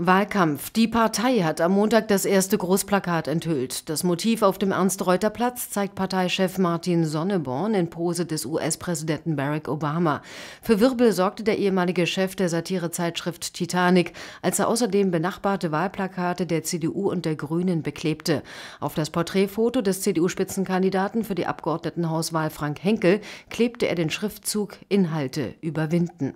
Wahlkampf. Die Partei hat am Montag das erste Großplakat enthüllt. Das Motiv auf dem Ernst-Reuter-Platz zeigt Parteichef Martin Sonneborn in Pose des US-Präsidenten Barack Obama. Für Wirbel sorgte der ehemalige Chef der Satirezeitschrift Titanic, als er außerdem benachbarte Wahlplakate der CDU und der Grünen beklebte. Auf das Porträtfoto des CDU-Spitzenkandidaten für die Abgeordnetenhauswahl Frank Henkel klebte er den Schriftzug Inhalte überwinden.